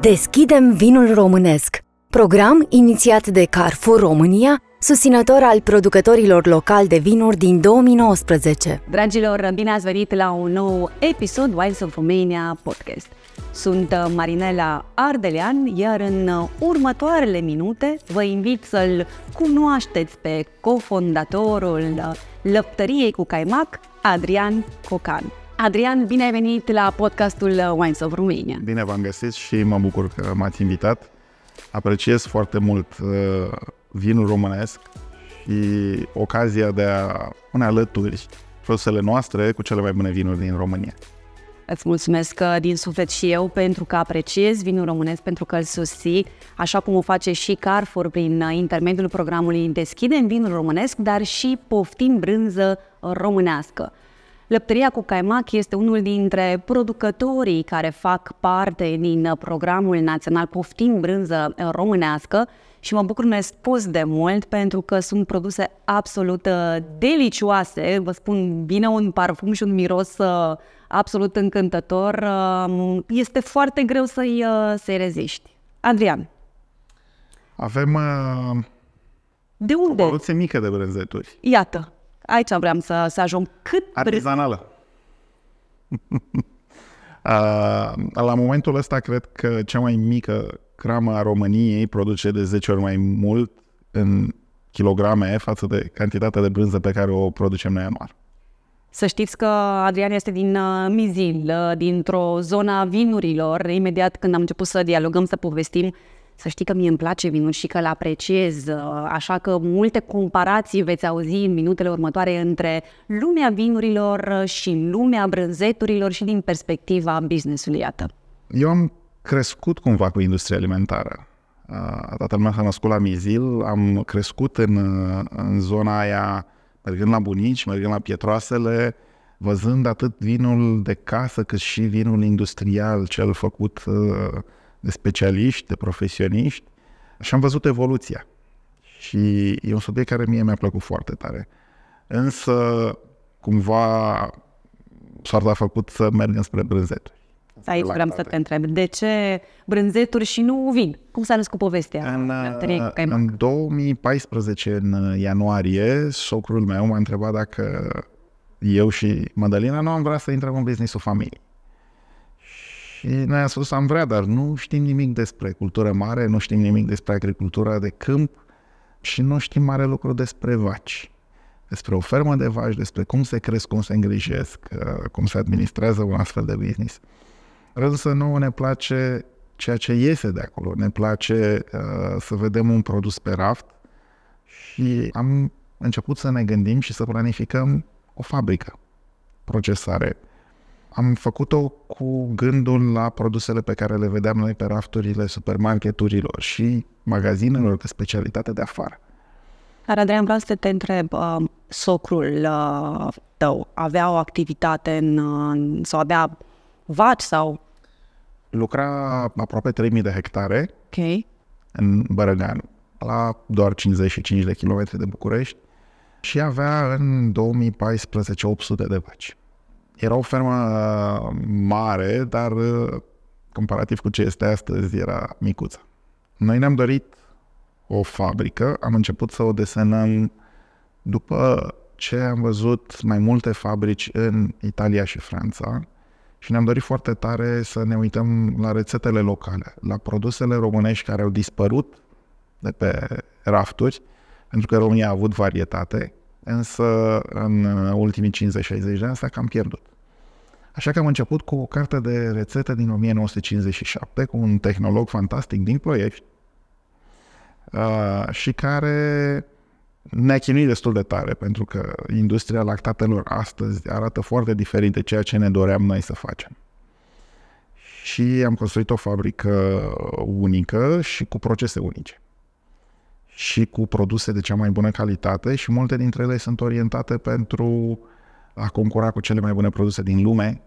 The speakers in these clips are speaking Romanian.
Deschidem vinul românesc, program inițiat de Carrefour România, susținător al producătorilor locali de vinuri din 2019. Dragilor, bine ați venit la un nou episod Wines of Romania podcast. Sunt uh, Marinela Ardelean, iar în uh, următoarele minute vă invit să-l cunoașteți pe cofondatorul uh, Lăptăriei cu Caimac, Adrian Cocan. Adrian, bine ai venit la podcastul uh, Wines of Romania. Bine v-am găsit și mă bucur că m-ați invitat. Apreciez foarte mult uh, vinul românesc și ocazia de a pune alături produsele noastre cu cele mai bune vinuri din România. Îți mulțumesc uh, din suflet și eu pentru că apreciez vinul românesc, pentru că îl susții, așa cum o face și Carrefour prin uh, intermediul programului Deschidem vinul românesc, dar și poftim brânză românească. Lăptăria cu Caimac este unul dintre producătorii care fac parte din programul național Poftim Brânză Românească și mă bucur nespus de mult pentru că sunt produse absolut uh, delicioase, vă spun bine un parfum și un miros uh, absolut încântător, uh, este foarte greu să-i, să reziști. Adrian. Avem uh, de unde? o mică de brânzeturi. Iată aici vreau să, să ajung cât... Artizanală. la momentul ăsta, cred că cea mai mică cramă a României produce de 10 ori mai mult în kilograme față de cantitatea de brânză pe care o producem noi anual. Să știți că Adrian este din uh, Mizil, uh, dintr-o zona vinurilor. Imediat când am început să dialogăm, să povestim, să știi că mie îmi place vinul și că îl apreciez, uh, așa că multe comparații veți auzi în minutele următoare între lumea vinurilor uh, și lumea brânzeturilor și din perspectiva businessului, iată. Eu am crescut cumva cu industria alimentară. Uh, Tatăl meu s-a născut la Mizil, am crescut în, în zona aia, mergând la bunici, mergând la pietroasele, văzând atât vinul de casă cât și vinul industrial, cel făcut uh, de specialiști, de profesioniști și am văzut evoluția. Și e un subiect care mie mi-a plăcut foarte tare. Însă, cumva, soarta a făcut să merg spre brânzeturi. Aici da, vreau să te întreb. De ce brânzeturi și nu vin? Cum s-a născut povestea? În, în, uh, în 2014, în ianuarie, socrul meu m-a întrebat dacă eu și Madalina nu am vrea să intrăm în business-ul familiei. Și ne-a spus, am vrea, dar nu știm nimic despre cultură mare, nu știm nimic despre agricultura de câmp și nu știm mare lucru despre vaci. Despre o fermă de vaci, despre cum se cresc, cum se îngrijesc, uh, cum se administrează un astfel de business. Însă nouă ne place ceea ce iese de acolo. Ne place uh, să vedem un produs pe raft și am început să ne gândim și să planificăm o fabrică, procesare, am făcut-o cu gândul la produsele pe care le vedeam noi pe rafturile supermarketurilor și magazinelor de specialitate de afară. Dar, Adrian, vreau să te întreb, uh, socrul uh, tău avea o activitate în, sau avea vaci sau... Lucra aproape 3000 de hectare okay. în Bărăneanu, la doar 55 de kilometri de București și avea în 2014 800 de vaci. Era o fermă uh, mare, dar uh, comparativ cu ce este astăzi, era micuță. Noi ne-am dorit o fabrică, am început să o desenăm după ce am văzut mai multe fabrici în Italia și Franța și ne-am dorit foarte tare să ne uităm la rețetele locale, la produsele românești care au dispărut de pe rafturi, pentru că România a avut varietate, însă în uh, ultimii 50-60 de ani s-a cam pierdut. Așa că am început cu o carte de rețete din 1957 cu un tehnolog fantastic din Ploiești uh, și care ne-a chinuit destul de tare pentru că industria lactatelor astăzi arată foarte diferit de ceea ce ne doream noi să facem. Și am construit o fabrică unică și cu procese unice și cu produse de cea mai bună calitate și multe dintre ele sunt orientate pentru uh, a concura cu cele mai bune produse din lume,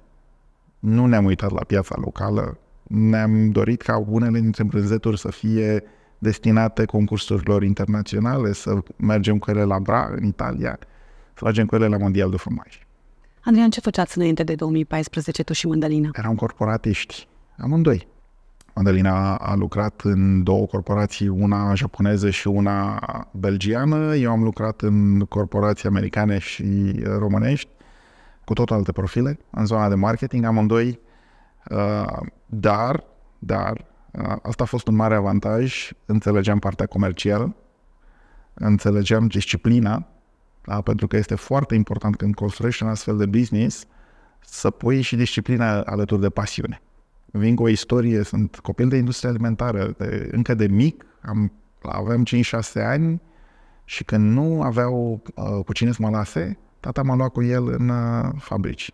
nu ne-am uitat la piața locală, ne-am dorit ca unele dintre brânzeturi să fie destinate concursurilor internaționale, să mergem cu ele la Bra, în Italia, să mergem cu ele la Mondial de Fromaj. Adrian, ce făceați înainte de 2014 tu și Mândălina? Eram corporatiști, amândoi. Mandelina a lucrat în două corporații, una japoneză și una belgiană. Eu am lucrat în corporații americane și românești, cu tot alte profile, în zona de marketing amândoi. Uh, dar, dar, uh, asta a fost un mare avantaj. Înțelegeam partea comercială, înțelegeam disciplina, da? pentru că este foarte important când construiești un astfel de business să pui și disciplina alături de pasiune vin cu o istorie, sunt copil de industrie alimentară, de, încă de mic, am, aveam 5-6 ani și când nu aveau uh, cu cine să mă lase, tata m-a luat cu el în uh, fabrici.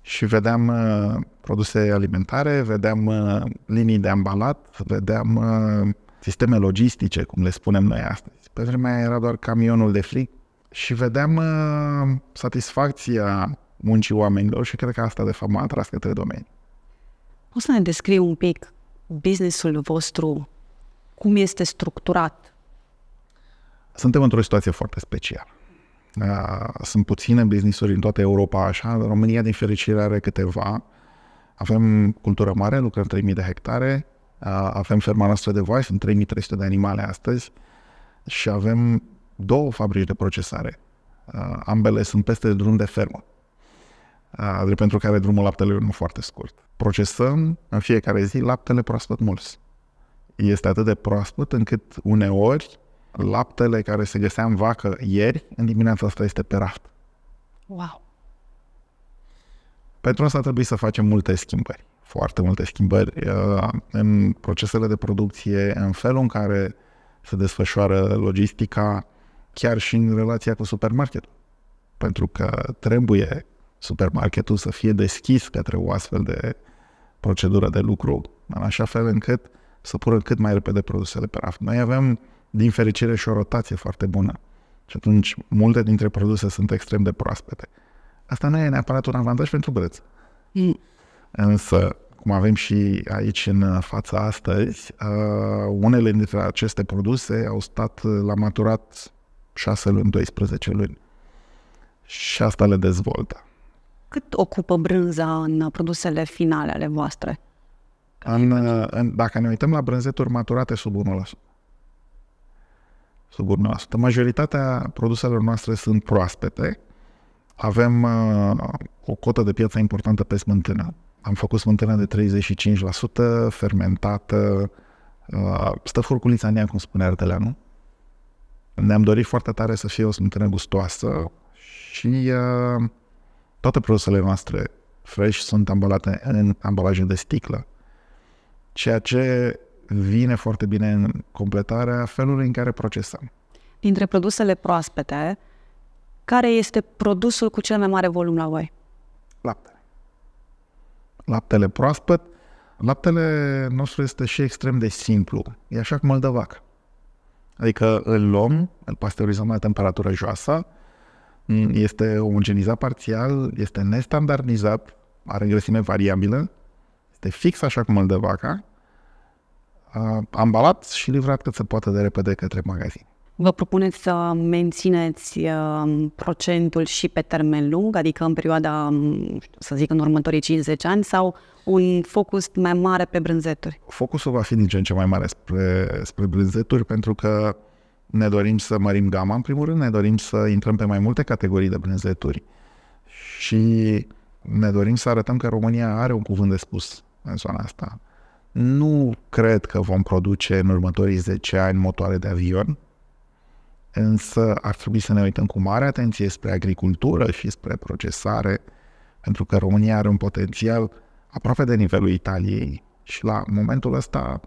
Și vedeam uh, produse alimentare, vedeam uh, linii de ambalat, vedeam uh, sisteme logistice, cum le spunem noi astăzi. Pe vremea era doar camionul de fric și vedeam uh, satisfacția muncii oamenilor și cred că asta de fapt m-a atras către domeniu. O să ne descriu un pic businessul vostru, cum este structurat? Suntem într-o situație foarte specială. Sunt puține businessuri în toată Europa așa, România din fericire are câteva. Avem cultură mare, lucrăm 3000 de hectare, avem ferma noastră de voi, sunt 3300 de animale astăzi și avem două fabrici de procesare. Ambele sunt peste drum de fermă drept pentru care drumul laptelui e unul foarte scurt. Procesăm în fiecare zi laptele proaspăt mult. Este atât de proaspăt încât uneori laptele care se găsea în vacă ieri, în dimineața asta este pe raft. Wow! Pentru asta trebuie să facem multe schimbări, foarte multe schimbări uh, în procesele de producție, în felul în care se desfășoară logistica, chiar și în relația cu supermarketul. Pentru că trebuie supermarketul să fie deschis către o astfel de procedură de lucru, în așa fel încât să pună cât mai repede produsele pe raft. Noi avem, din fericire, și o rotație foarte bună. Și atunci, multe dintre produse sunt extrem de proaspete. Asta nu e neapărat un avantaj pentru preț. Mm. Însă, cum avem și aici în fața astăzi, uh, unele dintre aceste produse au stat uh, la maturat 6 luni, 12 luni. Și asta le dezvoltă. Cât ocupă brânza în produsele finale ale voastre? În, în, dacă ne uităm la brânzeturi maturate sub 1%, sub 1%, majoritatea produselor noastre sunt proaspete. Avem uh, o cotă de piață importantă pe smântână. Am făcut smântână de 35% fermentată, uh, stă furculița în ea, cum spune nu? Ne-am dorit foarte tare să fie o smântână gustoasă și uh, toate produsele noastre fresh sunt ambalate în ambalaje de sticlă, ceea ce vine foarte bine în completarea felului în care procesăm. Dintre produsele proaspete, care este produsul cu cel mai mare volum la voi? Laptele. Laptele proaspăt. Laptele nostru este și extrem de simplu. E așa cum îl dă vacă. Adică îl luăm, îl pasteurizăm la temperatură joasă, este omogenizat parțial, este nestandardizat, are grăsime variabilă, este fix așa cum îl dă vaca, ambalat și livrat cât se poate de repede către magazin. Vă propuneți să mențineți uh, procentul și pe termen lung, adică în perioada, mm, să zic, în următorii 50 ani, sau un focus mai mare pe brânzeturi? Focusul va fi din ce în ce mai mare spre, spre brânzeturi, pentru că ne dorim să mărim gama, în primul rând, ne dorim să intrăm pe mai multe categorii de brânzeturi și ne dorim să arătăm că România are un cuvânt de spus în zona asta. Nu cred că vom produce în următorii 10 ani motoare de avion, însă ar trebui să ne uităm cu mare atenție spre agricultură și spre procesare, pentru că România are un potențial aproape de nivelul Italiei și la momentul ăsta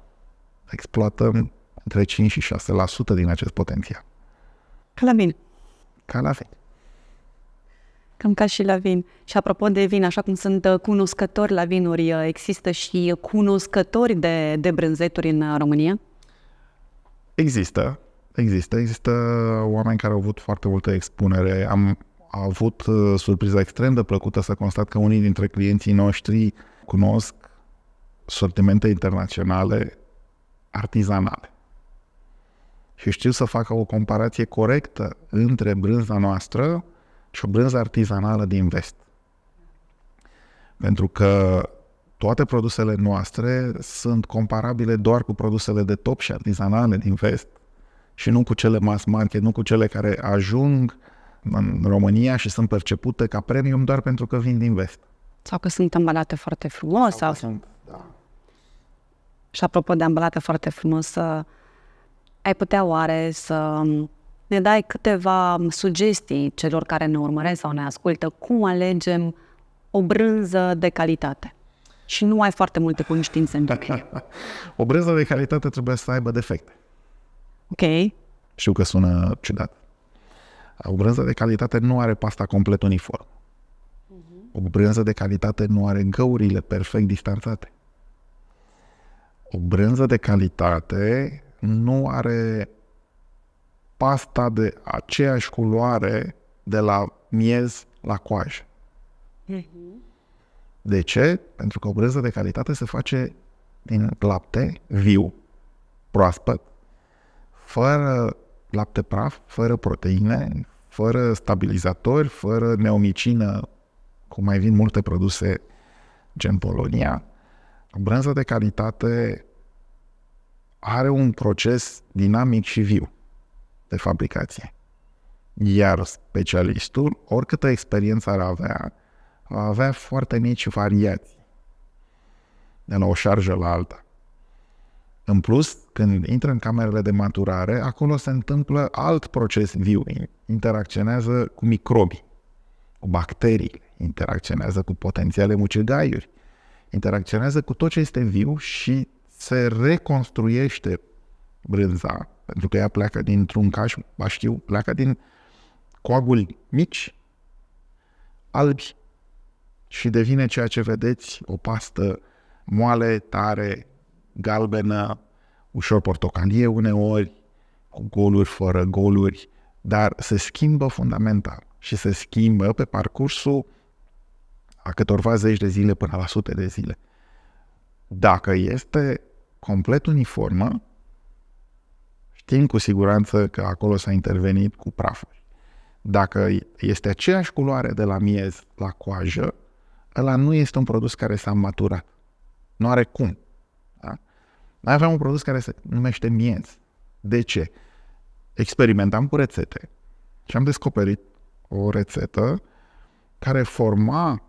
exploatăm între 5 și 6% din acest potențial. Ca la vin. Ca la vin. Cam ca și la vin. Și apropo de vin, așa cum sunt uh, cunoscători la vinuri, uh, există și cunoscători de, de brânzeturi în uh, România? Există. Există. Există oameni care au avut foarte multă expunere. Am avut surpriza extrem de plăcută să constat că unii dintre clienții noștri cunosc sortimente internaționale artizanale și știu să facă o comparație corectă între brânza noastră și o brânză artizanală din vest. Pentru că toate produsele noastre sunt comparabile doar cu produsele de top și artizanale din vest și nu cu cele mass market, nu cu cele care ajung în România și sunt percepute ca premium doar pentru că vin din vest. Sau că sunt ambalate foarte frumos. Sau, sau... Sunt, da. Și apropo de ambalate foarte frumos, ai putea oare să um, ne dai câteva sugestii celor care ne urmăresc sau ne ascultă, cum alegem o brânză de calitate? Și nu ai foarte multe cunoștințe în domeniu. o brânză de calitate trebuie să aibă defecte. Ok. Știu că sună ciudat. O brânză de calitate nu are pasta complet uniform. Mhm. O brânză de calitate nu are găurile perfect distanțate. O brânză de calitate nu are pasta de aceeași culoare de la miez la coajă. Mhm. De ce? Pentru că o brânză de calitate se face din lapte viu, proaspăt, fără lapte praf, fără proteine, fără stabilizatori, fără neomicină, cum mai vin multe produse gen Polonia. O brânză de calitate are un proces dinamic și viu de fabricație. Iar specialistul, oricâtă experiență ar avea, va avea foarte mici variații de la o șarjă la alta. În plus, când intră în camerele de maturare, acolo se întâmplă alt proces viu, interacționează cu microbii, cu bacterii, interacționează cu potențiale mucegaiuri, interacționează cu tot ce este viu și se reconstruiește brânza, pentru că ea pleacă dintr-un caș, ba știu, pleacă din coaguli mici, albi și devine ceea ce vedeți, o pastă moale, tare, galbenă, ușor portocalie uneori, cu goluri, fără goluri, dar se schimbă fundamental și se schimbă pe parcursul a câtorva zeci de zile până la sute de zile. Dacă este complet uniformă, știm cu siguranță că acolo s-a intervenit cu prafuri. Dacă este aceeași culoare de la miez la coajă, ăla nu este un produs care s-a maturat. Nu are cum. Da? Noi avem un produs care se numește miez. De ce? Experimentam cu rețete și am descoperit o rețetă care forma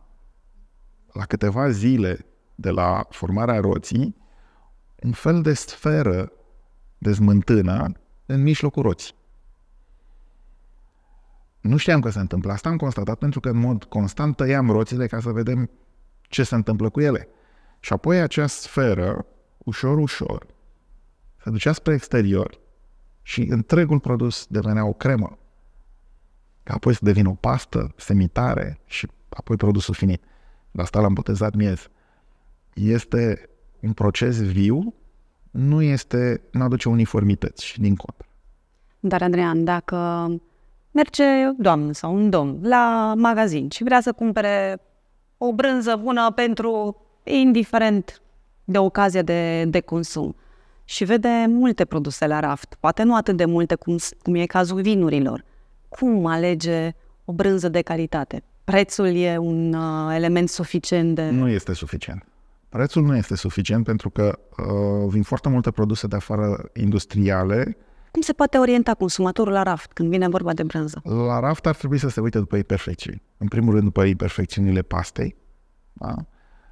la câteva zile de la formarea roții un fel de sferă de smântână în mijlocul roții. Nu știam că se întâmplă. Asta am constatat pentru că în mod constant tăiam roțile ca să vedem ce se întâmplă cu ele. Și apoi acea sferă, ușor, ușor, se ducea spre exterior și întregul produs devenea o cremă. Ca apoi să devină o pastă, semitare și apoi produsul finit. La asta l-am botezat miez. Este un proces viu nu este, nu aduce uniformități și din contră. Dar, Adrian, dacă merge o doamnă sau un domn la magazin și vrea să cumpere o brânză bună pentru, indiferent de ocazia de, de consum, și vede multe produse la raft, poate nu atât de multe cum, cum e cazul vinurilor, cum alege o brânză de calitate? Prețul e un uh, element suficient de... Nu este suficient Prețul nu este suficient pentru că uh, vin foarte multe produse de afară industriale. Cum se poate orienta consumatorul la raft când vine vorba de brânză? La raft ar trebui să se uite după imperfecțiuni. În primul rând după imperfecțiunile pastei. Da?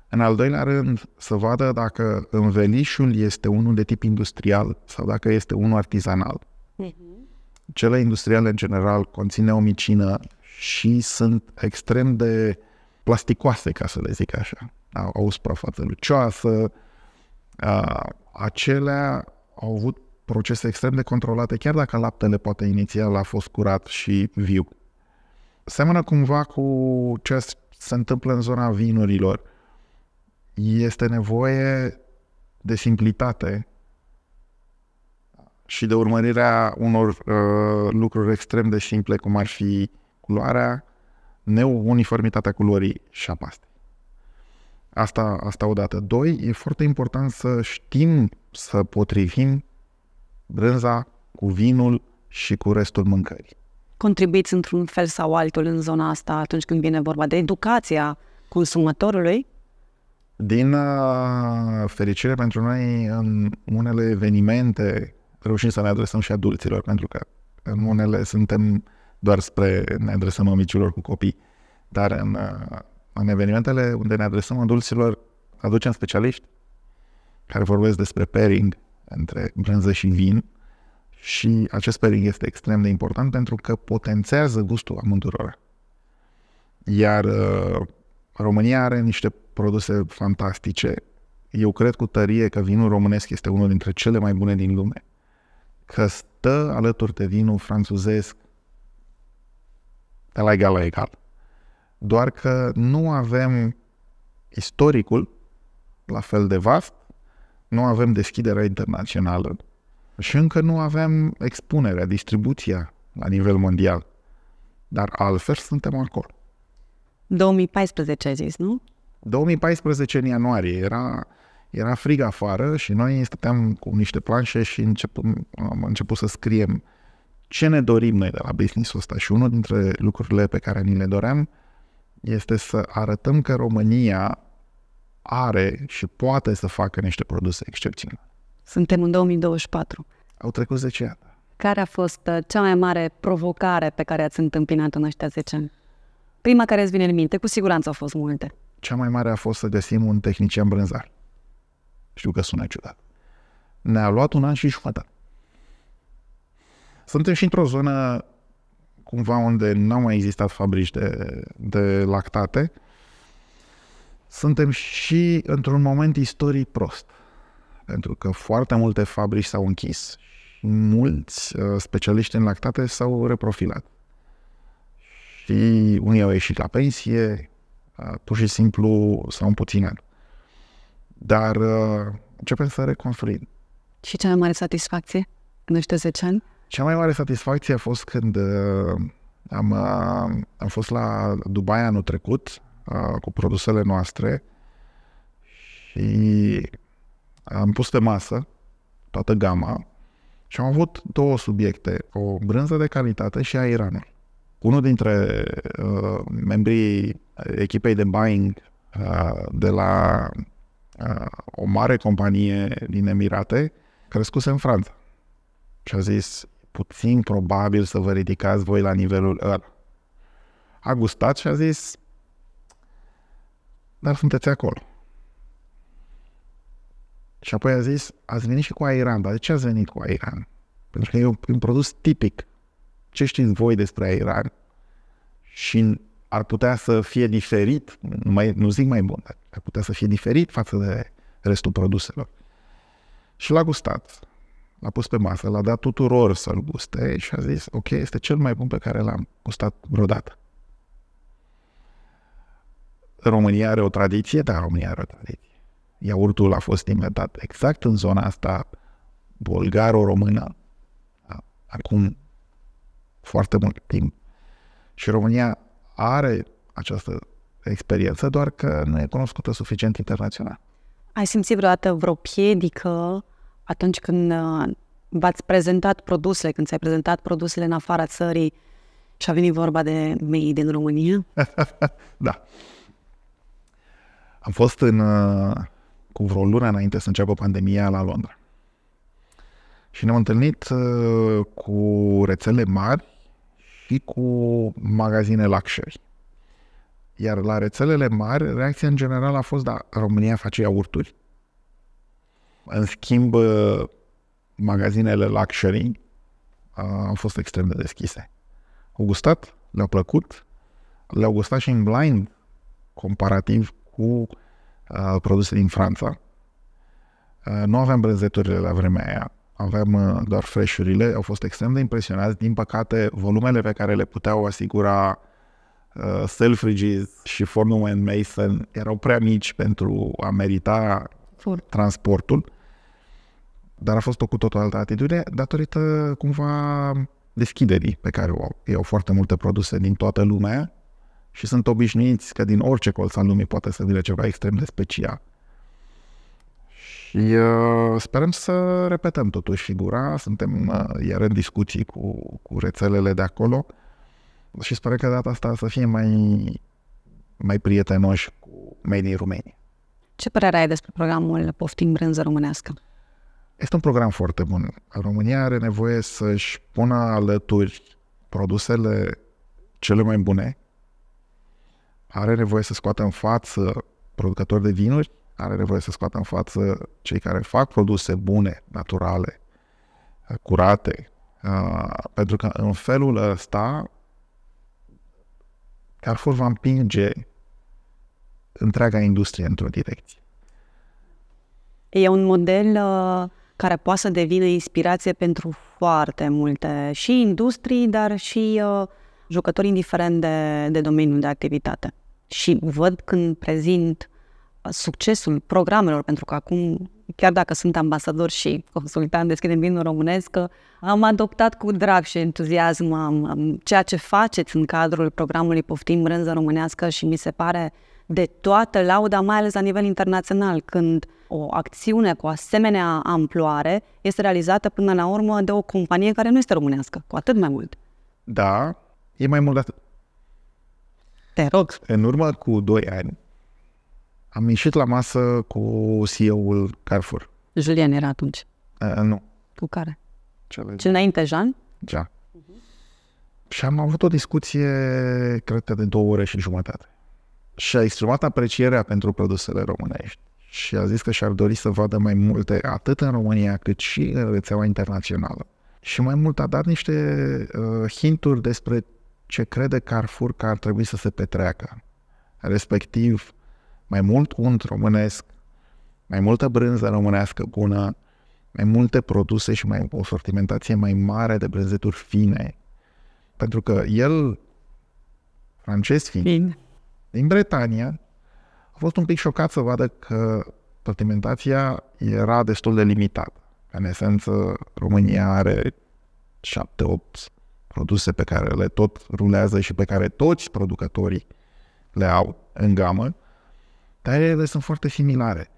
În al doilea rând, să vadă dacă învelișul este unul de tip industrial sau dacă este unul artizanal. Mm-hmm. Cele industriale, în general, conține micină și sunt extrem de plasticoase, ca să le zic așa au o suprafață lucioasă. Acelea au avut procese extrem de controlate, chiar dacă laptele poate inițial a fost curat și viu. Seamănă cumva cu ce se întâmplă în zona vinurilor. Este nevoie de simplitate și de urmărirea unor uh, lucruri extrem de simple, cum ar fi culoarea, neuniformitatea culorii și a pastei. Asta, asta odată. Doi, e foarte important să știm să potrivim brânza cu vinul și cu restul mâncării. Contribuiți într-un fel sau altul în zona asta atunci când vine vorba de educația consumatorului? Din uh, fericire pentru noi, în unele evenimente reușim să ne adresăm și adulților, pentru că în unele suntem doar spre ne adresăm amicilor cu copii, dar în uh, în evenimentele unde ne adresăm adulților, aducem specialiști care vorbesc despre pairing între brânză și vin și acest pairing este extrem de important pentru că potențează gustul amândurora. Iar uh, România are niște produse fantastice. Eu cred cu tărie că vinul românesc este unul dintre cele mai bune din lume. Că stă alături de vinul franțuzesc de la egal la egal doar că nu avem istoricul la fel de vast, nu avem deschiderea internațională și încă nu avem expunerea, distribuția la nivel mondial. Dar altfel suntem acolo. 2014 ai zis, nu? 2014 în ianuarie era, era frig afară și noi stăteam cu niște planșe și începem, am început să scriem ce ne dorim noi de la business-ul ăsta și unul dintre lucrurile pe care ni le doream este să arătăm că România are și poate să facă niște produse excepționale. Suntem în 2024. Au trecut 10 ani. Care a fost uh, cea mai mare provocare pe care ați întâmpinat în ăștia 10 ani? Prima care îți vine în minte, cu siguranță au fost multe. Cea mai mare a fost să găsim un tehnician brânzar. Știu că sună ciudat. Ne-a luat un an și jumătate. Suntem și într-o zonă cumva unde n-au mai existat fabrici de, de lactate, suntem și într-un moment istoric prost. Pentru că foarte multe fabrici s-au închis și mulți uh, specialiști în lactate s-au reprofilat. Și unii au ieșit la pensie, uh, pur și simplu sau un împuținat. Dar uh, începem să reconstruim. Și cea mai mare satisfacție în ăștia 10 ani? Cea mai mare satisfacție a fost când uh, am, uh, am fost la Dubai anul trecut uh, cu produsele noastre și am pus pe masă toată gama și am avut două subiecte, o brânză de calitate și aeranul. Unul dintre uh, membrii echipei de buying uh, de la uh, o mare companie din Emirate crescuse în Franța și a zis puțin probabil să vă ridicați voi la nivelul ăla. A gustat și a zis, dar sunteți acolo. Și apoi a zis, ați venit și cu Airan, dar de ce ați venit cu Airan? Pentru că e un, un produs tipic. Ce știți voi despre Airan? Și ar putea să fie diferit, Nu mai, nu zic mai bun, dar ar putea să fie diferit față de restul produselor. Și l-a gustat l-a pus pe masă, l-a dat tuturor să-l guste și a zis, ok, este cel mai bun pe care l-am gustat vreodată. România are o tradiție? Da, România are o tradiție. Iaurtul a fost inventat exact în zona asta bulgaro-română, da, acum foarte mult timp. Și România are această experiență, doar că nu e cunoscută suficient internațional. Ai simțit vreodată vreo piedică atunci când uh, v-ați prezentat produsele, când ți-ai prezentat produsele în afara țării și a venit vorba de mei din România? da. Am fost în, uh, cu vreo lună înainte să înceapă pandemia la Londra. Și ne-am întâlnit uh, cu rețele mari și cu magazine luxury. Iar la rețelele mari, reacția în general a fost, da, România face iaurturi în schimb, uh, magazinele luxury uh, au fost extrem de deschise. Au gustat, le-au plăcut, le-au gustat și în blind, comparativ cu uh, produse din Franța. nu aveam brânzeturile la vremea aia, aveam doar freșurile, au fost extrem de impresionați. Din păcate, volumele pe care le puteau asigura Selfridges și Fornum Mason erau prea mici pentru a merita transport. transportul, dar a fost o cu totul altă atitudine datorită cumva deschiderii pe care o au. Ei au foarte multe produse din toată lumea și sunt obișnuiți că din orice colț al lumii poate să vină ceva extrem de special. Și uh, sperăm să repetăm totuși figura, suntem uh, iar în discuții cu, cu rețelele de acolo și sperăm că data asta să fie mai, mai prietenoși cu medii in Romania. Ce părere ai despre programul Poftim Brânză Românească? Este un program foarte bun. România are nevoie să-și pună alături produsele cele mai bune, are nevoie să scoată în față producători de vinuri, are nevoie să scoată în față cei care fac produse bune, naturale, curate, ah, pentru că în felul ăsta Carrefour va împinge întreaga industrie într-o direcție. E un model uh, care poate să devină inspirație pentru foarte multe și industrii, dar și uh, jucători indiferent de, de domeniul de activitate. Și văd când prezint uh, succesul programelor, pentru că acum, chiar dacă sunt ambasador și consultant deschidem vinul românesc, uh, am adoptat cu drag și entuziasm um, um, ceea ce faceți în cadrul programului Poftim Brânză Românească și mi se pare uh, de toată lauda, mai ales la nivel internațional, când o acțiune cu asemenea amploare este realizată până la urmă de o companie care nu este românească, cu atât mai mult. Da, e mai mult de atât. Te rog. În urmă cu doi ani, am ieșit la masă cu CEO-ul Carrefour. Julian era atunci. Uh, nu. Cu care? Ce Cel înainte, Jean? Ja. Da. Uh-huh. Și am avut o discuție, cred că de două ore și jumătate și-a exprimat aprecierea pentru produsele românești și a zis că și-ar dori să vadă mai multe atât în România cât și în rețeaua internațională. Și mai mult a dat niște uh, hinturi despre ce crede Carrefour că ar trebui să se petreacă, respectiv mai mult unt românesc, mai multă brânză românească bună, mai multe produse și mai, o sortimentație mai mare de brânzeturi fine. Pentru că el, francez fiind, din Bretania a fost un pic șocat să vadă că pavimentația era destul de limitată. În esență, România are 7-8 produse pe care le tot rulează și pe care toți producătorii le au în gamă, dar ele sunt foarte similare.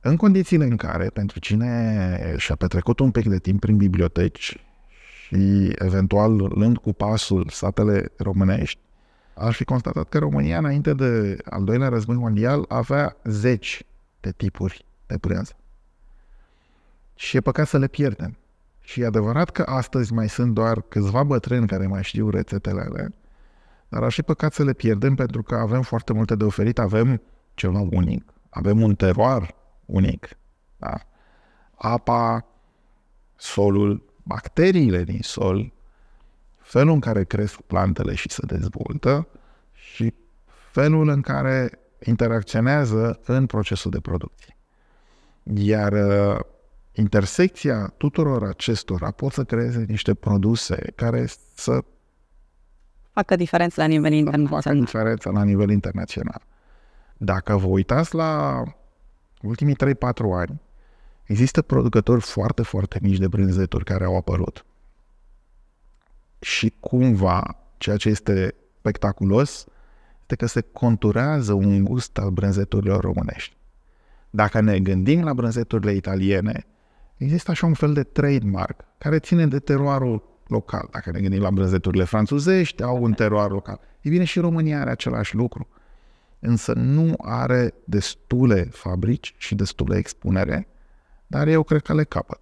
În condițiile în care, pentru cine și-a petrecut un pic de timp prin biblioteci și eventual lând cu pasul satele românești, aș fi constatat că România, înainte de al doilea război mondial, avea zeci de tipuri de brânză. Și e păcat să le pierdem. Și e adevărat că astăzi mai sunt doar câțiva bătrâni care mai știu rețetele alea, dar ar fi păcat să le pierdem pentru că avem foarte multe de oferit, avem ceva unic, avem un teroar unic. Da? Apa, solul, bacteriile din sol, felul în care cresc plantele și se dezvoltă și felul în care interacționează în procesul de producție. Iar uh, intersecția tuturor acestora pot să creeze niște produse care să facă diferență la nivel internațional. Facă diferență la nivel internațional. Dacă vă uitați la ultimii 3-4 ani, există producători foarte, foarte mici de brânzeturi care au apărut și cumva, ceea ce este spectaculos, este că se conturează un gust al brânzeturilor românești. Dacă ne gândim la brânzeturile italiene, există așa un fel de trademark care ține de teroarul local. Dacă ne gândim la brânzeturile franțuzești, au un teroar local. E bine, și România are același lucru. Însă nu are destule fabrici și destule expunere, dar eu cred că le capăt.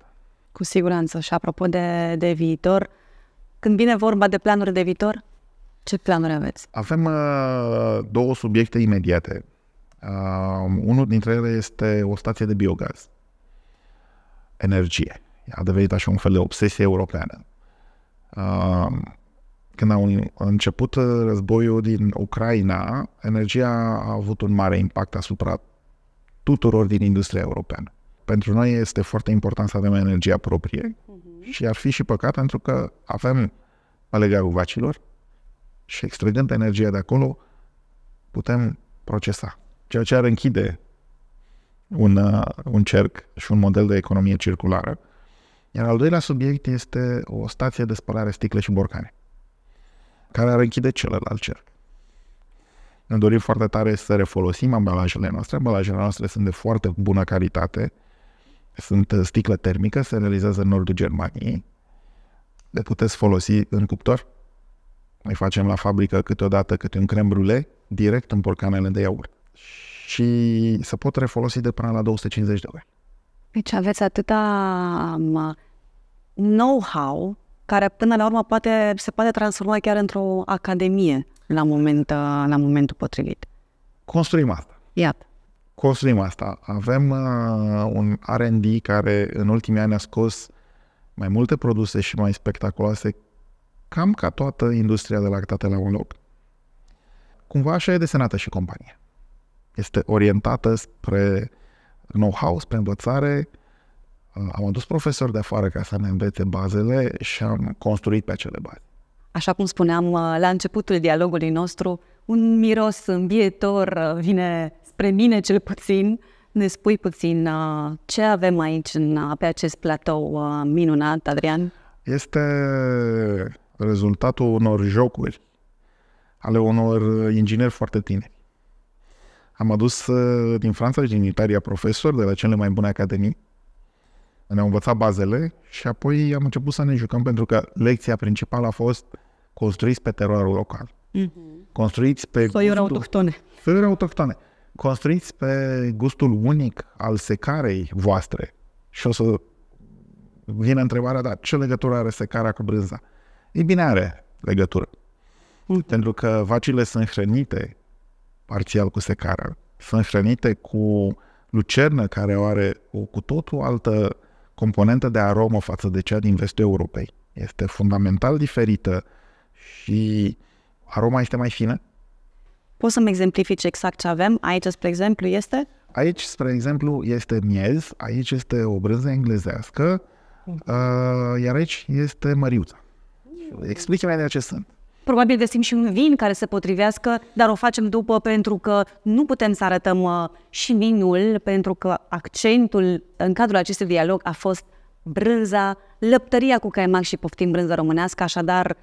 Cu siguranță. Și apropo de, de viitor, uh, când vine vorba de planuri de viitor, ce planuri aveți? Avem uh, două subiecte imediate. Uh, unul dintre ele este o stație de biogaz. Energie. A devenit așa un fel de obsesie europeană. Uh, când au început uh, războiul din Ucraina, energia a avut un mare impact asupra tuturor din industria europeană. Pentru noi este foarte important să avem energia proprie, și ar fi și păcat pentru că avem alegea vacilor și extragând energia de acolo putem procesa. Ceea ce ar închide un, uh, un cerc și un model de economie circulară. Iar al doilea subiect este o stație de spălare sticle și borcane, care ar închide celălalt cerc. Ne dorim foarte tare să refolosim ambalajele noastre. Ambalajele noastre sunt de foarte bună calitate, sunt uh, sticlă termică, se realizează în nordul Germaniei. Le puteți folosi în cuptor. Noi facem la fabrică câteodată câte un crem brule, direct în borcanele de iaurt. Și se pot refolosi de până la 250 de ore. Deci aveți atâta um, know-how care până la urmă poate, se poate transforma chiar într-o academie la, moment, uh, la momentul potrivit. Construim asta. Iată construim asta. Avem uh, un R&D care în ultimii ani a scos mai multe produse și mai spectaculoase, cam ca toată industria de lactate la un loc. Cumva așa e desenată și compania. Este orientată spre know-how, spre învățare. Uh, am adus profesori de afară ca să ne învețe bazele și am construit pe acele baze. Așa cum spuneam uh, la începutul dialogului nostru, un miros îmbietor uh, vine spre mine cel puțin, ne spui puțin uh, ce avem aici în, uh, pe acest platou uh, minunat, Adrian? Este rezultatul unor jocuri ale unor uh, ingineri foarte tineri. Am adus uh, din Franța și din Italia profesori de la cele mai bune academii. Ne-au învățat bazele și apoi am început să ne jucăm pentru că lecția principală a fost construiți pe teroarul local. Mm-hmm. Construiți pe... Soiuri autohtone. Soiuri autohtone construiți pe gustul unic al secarei voastre. Și o să vină întrebarea, da, ce legătură are secarea cu brânza? Ei bine, are legătură. Pentru că vacile sunt hrănite parțial cu secarea. Sunt hrănite cu lucernă, care are o cu totul altă componentă de aromă față de cea din vestul Europei. Este fundamental diferită și aroma este mai fină, Poți să-mi exemplifici exact ce avem? Aici, spre exemplu, este? Aici, spre exemplu, este miez, aici este o brânză englezească, uh, iar aici este măriuța. Explică-mi de ce sunt. Probabil găsim și un vin care se potrivească, dar o facem după pentru că nu putem să arătăm uh, și vinul, pentru că accentul în cadrul acestui dialog a fost brânza, lăptăria cu caimac și poftim brânză românească, așadar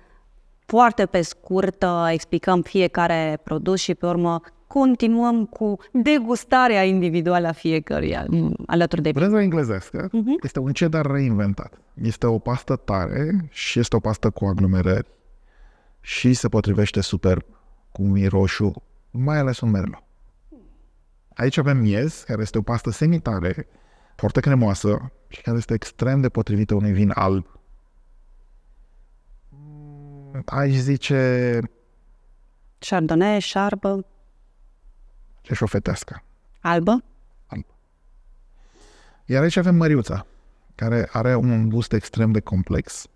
foarte pe scurt uh, explicăm fiecare produs și pe urmă continuăm cu degustarea individuală a fiecăruia mm, alături de Brânza englezească uh-huh. este un cedar reinventat. Este o pastă tare și este o pastă cu aglomerări și se potrivește super cu miroșu, mai ales un merlo. Aici avem miez, care este o pastă semitare, foarte cremoasă și care este extrem de potrivită unui vin alb aș zice... Chardonnay, șarbă. șofetească. Albă? Albă. Iar aici avem măriuța, care are un gust extrem de complex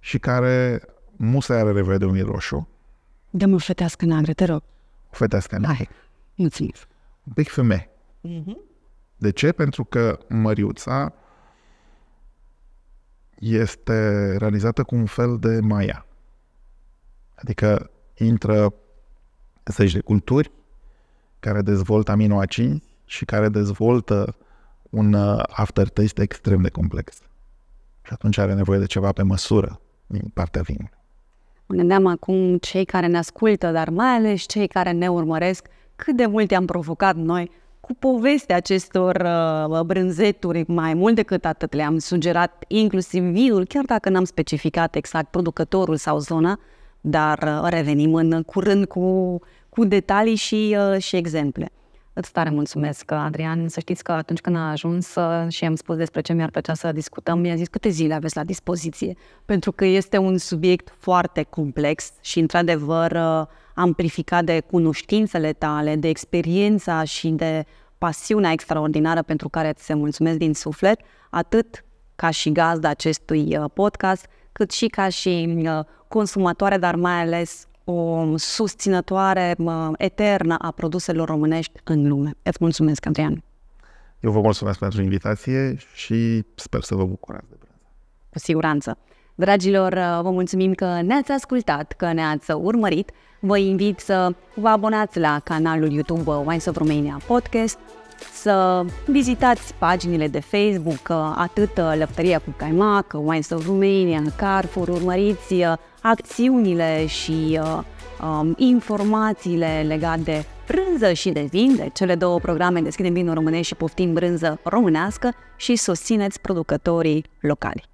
și care nu se are revede un roșu. Dă-mi o fetească neagră, te rog. O fetească neagră. Hai, mulțumesc. Un pic femeie. Mm-hmm. De ce? Pentru că măriuța este realizată cu un fel de maia. Adică intră zeci de culturi care dezvoltă aminoacini și care dezvoltă un uh, aftertaste extrem de complex. Și atunci are nevoie de ceva pe măsură din partea vinului. Mă gândeam acum cei care ne ascultă, dar mai ales cei care ne urmăresc, cât de mult am provocat noi cu povestea acestor uh, brânzeturi, mai mult decât atât le-am sugerat, inclusiv vinul, chiar dacă n-am specificat exact producătorul sau zona, dar uh, revenim în curând cu, cu detalii și, uh, și exemple. Îți tare mulțumesc, Adrian. Să știți că atunci când a ajuns uh, și am spus despre ce mi-ar plăcea să discutăm, mi-a zis câte zile aveți la dispoziție, pentru că este un subiect foarte complex și, într-adevăr, amplificat de cunoștințele tale, de experiența și de pasiunea extraordinară pentru care îți se mulțumesc din suflet, atât ca și gazda acestui podcast, cât și ca și uh, consumatoare, dar mai ales o susținătoare uh, eternă a produselor românești în lume. Îți mulțumesc, Adrian! Eu vă mulțumesc pentru invitație și sper să vă bucurați de brânză. Cu siguranță! Dragilor, uh, vă mulțumim că ne-ați ascultat, că ne-ați urmărit. Vă invit să vă abonați la canalul YouTube Wines of Romania Podcast, să vizitați paginile de Facebook, atât uh, Lăptăria cu Caimac, uh, Wines of Romania, Carrefour, urmăriți uh, acțiunile și um, informațiile legate de brânză și de vin, de cele două programe Deschidem vinul românesc și Poftim brânză românească și susțineți producătorii locali.